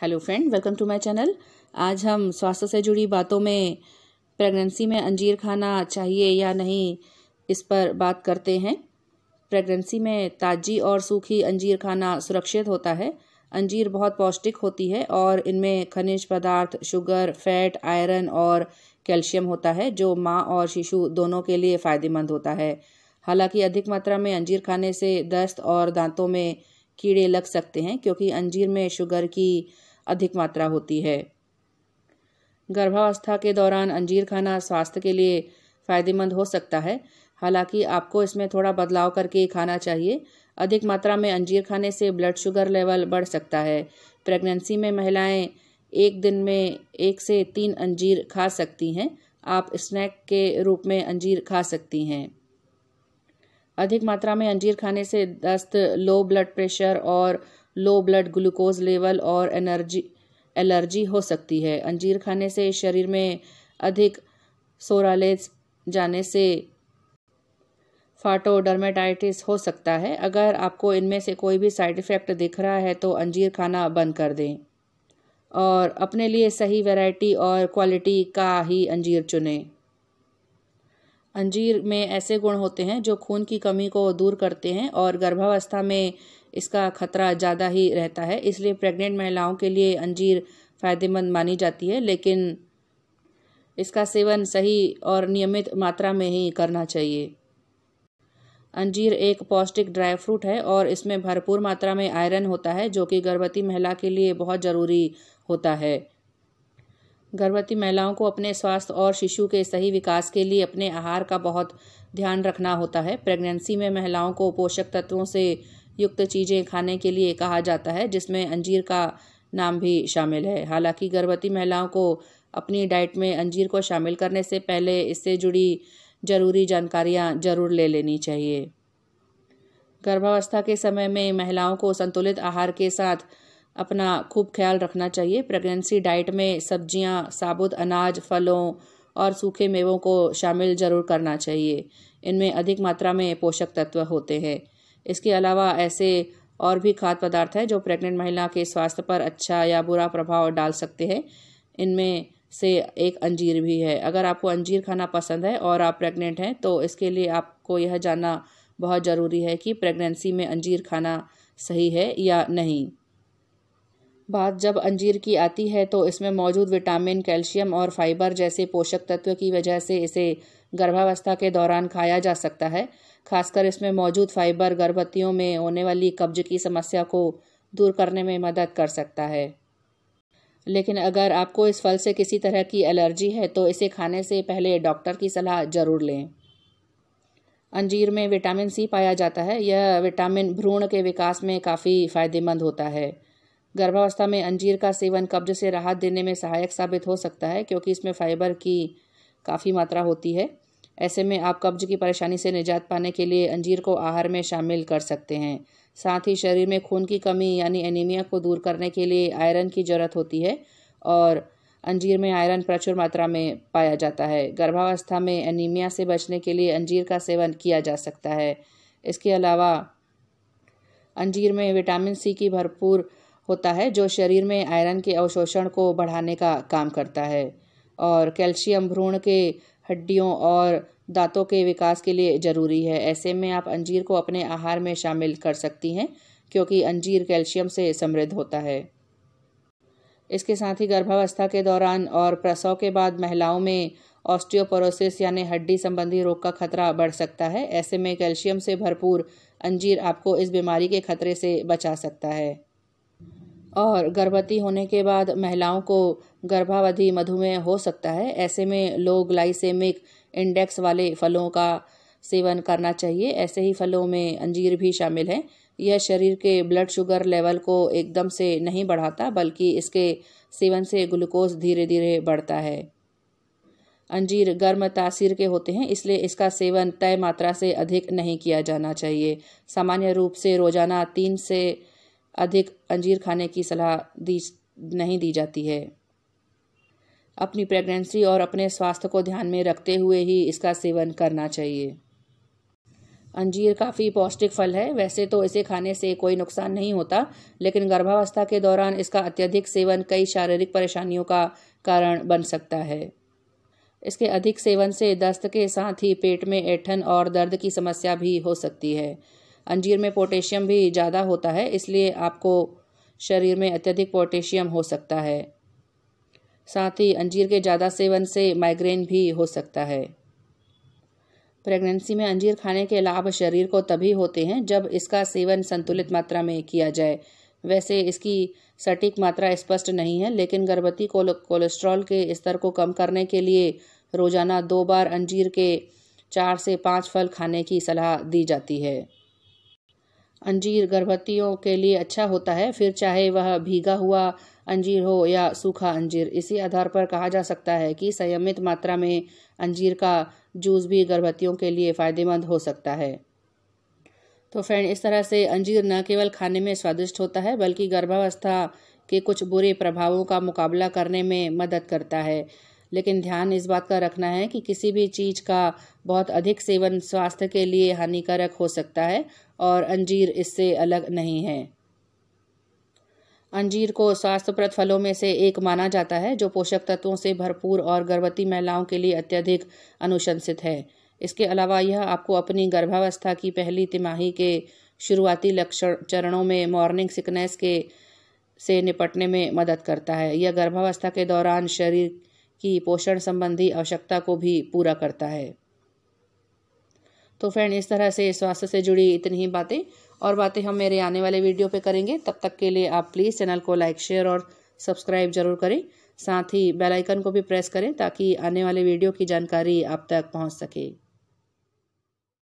hello friend welcome to my channel आज हम स्वास्थ्य से जुड़ी बातों में प्रेगनेंसी में अंजीर खाना चाहिए या नहीं इस पर बात करते हैं प्रेगनेंसी में ताजी और सूखी अंजीर खाना सुरक्षित होता है अंजीर बहुत पौष्टिक होती है और इनमें खनिज पदार्थ शुगर फैट आयरन और कैल्शियम होता है जो माँ और शिशु दोनों के लिए फ़ायदेमंद होता है हालांकि अधिक मात्रा में अंजीर खाने से दस्त और दांतों में कीड़े लग सकते हैं क्योंकि अंजीर में शुगर की अधिक मात्रा होती है गर्भावस्था के दौरान अंजीर खाना स्वास्थ्य के लिए फ़ायदेमंद हो सकता है हालांकि आपको इसमें थोड़ा बदलाव करके खाना चाहिए अधिक मात्रा में अंजीर खाने से ब्लड शुगर लेवल बढ़ सकता है प्रेगनेंसी में महिलाएं एक दिन में एक से तीन अंजीर खा सकती हैं आप स्नैक के रूप में अंजीर खा सकती हैं अधिक मात्रा में अंजीर खाने से दस्त लो ब्लड प्रेशर और लो ब्लड ग्लूकोज लेवल और एनर्जी एलर्जी हो सकती है अंजीर खाने से शरीर में अधिक सोरालेज जाने से फाटोडर्मेटाइटिस हो सकता है अगर आपको इनमें से कोई भी साइड इफ़ेक्ट दिख रहा है तो अंजीर खाना बंद कर दें और अपने लिए सही वैरायटी और क्वालिटी का ही अंजीर चुनें अंजीर में ऐसे गुण होते हैं जो खून की कमी को दूर करते हैं और गर्भावस्था में इसका खतरा ज़्यादा ही रहता है इसलिए प्रेग्नेंट महिलाओं के लिए अंजीर फ़ायदेमंद मानी जाती है लेकिन इसका सेवन सही और नियमित मात्रा में ही करना चाहिए अंजीर एक पौष्टिक ड्राई फ्रूट है और इसमें भरपूर मात्रा में आयरन होता है जो कि गर्भवती महिला के लिए बहुत ज़रूरी होता है गर्भवती महिलाओं को अपने स्वास्थ्य और शिशु के सही विकास के लिए अपने आहार का बहुत ध्यान रखना होता है प्रेगनेंसी में महिलाओं को पोषक तत्वों से युक्त चीज़ें खाने के लिए कहा जाता है जिसमें अंजीर का नाम भी शामिल है हालांकि गर्भवती महिलाओं को अपनी डाइट में अंजीर को शामिल करने से पहले इससे जुड़ी ज़रूरी जानकारियाँ जरूर ले लेनी चाहिए गर्भावस्था के समय में महिलाओं को संतुलित आहार के साथ अपना खूब ख्याल रखना चाहिए प्रेगनेंसी डाइट में सब्जियां साबुत अनाज फलों और सूखे मेवों को शामिल ज़रूर करना चाहिए इनमें अधिक मात्रा में पोषक तत्व होते हैं इसके अलावा ऐसे और भी खाद्य पदार्थ हैं जो प्रेग्नेंट महिला के स्वास्थ्य पर अच्छा या बुरा प्रभाव डाल सकते हैं इनमें से एक अंजीर भी है अगर आपको अंजीर खाना पसंद है और आप प्रेग्नेंट हैं तो इसके लिए आपको यह जानना बहुत ज़रूरी है कि प्रेगनेंसी में अंजीर खाना सही है या नहीं बात जब अंजीर की आती है तो इसमें मौजूद विटामिन कैल्शियम और फाइबर जैसे पोषक तत्व की वजह से इसे गर्भावस्था के दौरान खाया जा सकता है खासकर इसमें मौजूद फाइबर गर्भवतियों में होने वाली कब्ज की समस्या को दूर करने में मदद कर सकता है लेकिन अगर आपको इस फल से किसी तरह की एलर्जी है तो इसे खाने से पहले डॉक्टर की सलाह ज़रूर लें अंजीर में विटामिन सी पाया जाता है यह विटामिन भ्रूण के विकास में काफ़ी फ़ायदेमंद होता है गर्भावस्था में अंजीर का सेवन कब्ज से राहत देने में सहायक साबित हो सकता है क्योंकि इसमें फाइबर की काफ़ी मात्रा होती है ऐसे में आप कब्ज की परेशानी से निजात पाने के लिए अंजीर को आहार में शामिल कर सकते हैं साथ ही शरीर में खून की कमी यानी एनीमिया को दूर करने के लिए आयरन की ज़रूरत होती है और अंजीर में आयरन प्रचुर मात्रा में पाया जाता है गर्भावस्था में एनीमिया से बचने के लिए अंजीर का सेवन किया जा सकता है इसके अलावा अंजीर में विटामिन सी की भरपूर होता है जो शरीर में आयरन के अवशोषण को बढ़ाने का काम करता है और कैल्शियम भ्रूण के हड्डियों और दांतों के विकास के लिए ज़रूरी है ऐसे में आप अंजीर को अपने आहार में शामिल कर सकती हैं क्योंकि अंजीर कैल्शियम से समृद्ध होता है इसके साथ ही गर्भावस्था के दौरान और प्रसव के बाद महिलाओं में ऑस्टियोपोरोसिस यानी हड्डी संबंधी रोग का खतरा बढ़ सकता है ऐसे में कैल्शियम से भरपूर अंजीर आपको इस बीमारी के खतरे से बचा सकता है और गर्भवती होने के बाद महिलाओं को गर्भावधि मधुमेह हो सकता है ऐसे में लो ग्लाइसेमिक इंडेक्स वाले फलों का सेवन करना चाहिए ऐसे ही फलों में अंजीर भी शामिल है यह शरीर के ब्लड शुगर लेवल को एकदम से नहीं बढ़ाता बल्कि इसके सेवन से ग्लूकोज धीरे धीरे बढ़ता है अंजीर गर्म तासीर के होते हैं इसलिए इसका सेवन तय मात्रा से अधिक नहीं किया जाना चाहिए सामान्य रूप से रोजाना तीन से अधिक अंजीर खाने की सलाह दी नहीं दी जाती है अपनी प्रेगनेंसी और अपने स्वास्थ्य को ध्यान में रखते हुए ही इसका सेवन करना चाहिए अंजीर काफ़ी पौष्टिक फल है वैसे तो इसे खाने से कोई नुकसान नहीं होता लेकिन गर्भावस्था के दौरान इसका अत्यधिक सेवन कई शारीरिक परेशानियों का कारण बन सकता है इसके अधिक सेवन से दस्त के साथ ही पेट में ऐठन और दर्द की समस्या भी हो सकती है अंजीर में पोटेशियम भी ज़्यादा होता है इसलिए आपको शरीर में अत्यधिक पोटेशियम हो सकता है साथ ही अंजीर के ज़्यादा सेवन से माइग्रेन भी हो सकता है प्रेगनेंसी में अंजीर खाने के लाभ शरीर को तभी होते हैं जब इसका सेवन संतुलित मात्रा में किया जाए वैसे इसकी सटीक मात्रा स्पष्ट नहीं है लेकिन गर्भवती कोल कोलेस्ट्रॉल के स्तर को कम करने के लिए रोज़ाना दो बार अंजीर के चार से पाँच फल खाने की सलाह दी जाती है अंजीर गर्भवतियों के लिए अच्छा होता है फिर चाहे वह भीगा हुआ अंजीर हो या सूखा अंजीर इसी आधार पर कहा जा सकता है कि संयमित मात्रा में अंजीर का जूस भी गर्भवतियों के लिए फ़ायदेमंद हो सकता है तो फ्रेंड इस तरह से अंजीर न केवल खाने में स्वादिष्ट होता है बल्कि गर्भावस्था के कुछ बुरे प्रभावों का मुकाबला करने में मदद करता है लेकिन ध्यान इस बात का रखना है कि किसी भी चीज़ का बहुत अधिक सेवन स्वास्थ्य के लिए हानिकारक हो सकता है और अंजीर इससे अलग नहीं है अंजीर को स्वास्थ्यप्रद फलों में से एक माना जाता है जो पोषक तत्वों से भरपूर और गर्भवती महिलाओं के लिए अत्यधिक अनुशंसित है इसके अलावा यह आपको अपनी गर्भावस्था की पहली तिमाही के शुरुआती लक्षण चरणों में मॉर्निंग सिकनेस के से निपटने में मदद करता है यह गर्भावस्था के दौरान शरीर की पोषण संबंधी आवश्यकता को भी पूरा करता है तो फ्रेंड इस तरह से स्वास्थ्य से जुड़ी इतनी ही बातें और बातें हम मेरे आने वाले वीडियो पे करेंगे तब तक के लिए आप प्लीज़ चैनल को लाइक शेयर और सब्सक्राइब जरूर करें साथ ही बेल आइकन को भी प्रेस करें ताकि आने वाले वीडियो की जानकारी आप तक पहुंच सके